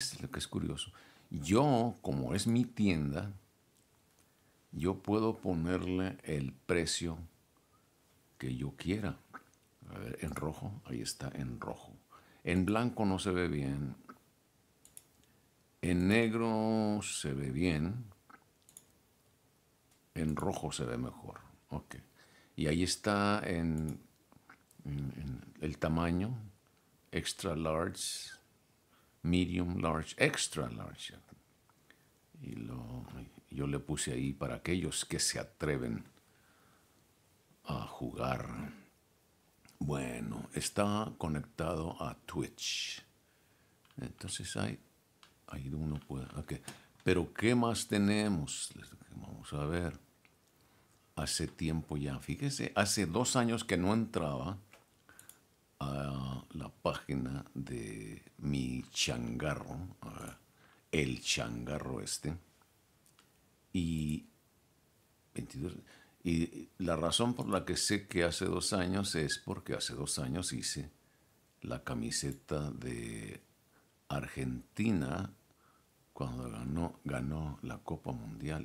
es lo que es curioso. Yo, como es mi tienda, yo puedo ponerle el precio que yo quiera. A ver, en rojo, ahí está, en rojo. En blanco no se ve bien. En negro se ve bien. En rojo se ve mejor. Ok. Y ahí está en el tamaño, extra large, medium, large, extra large. Y lo, yo le puse ahí para aquellos que se atreven a jugar. Bueno, está conectado a Twitch. Entonces hay, ahí uno puede... ok. Pero ¿qué más tenemos? Vamos a ver. Hace tiempo ya, fíjese, hace dos años que no entraba la página de mi changarro, el changarro este, y, y la razón por la que sé que hace dos años es porque hace dos años hice la camiseta de Argentina cuando ganó, ganó la Copa Mundial.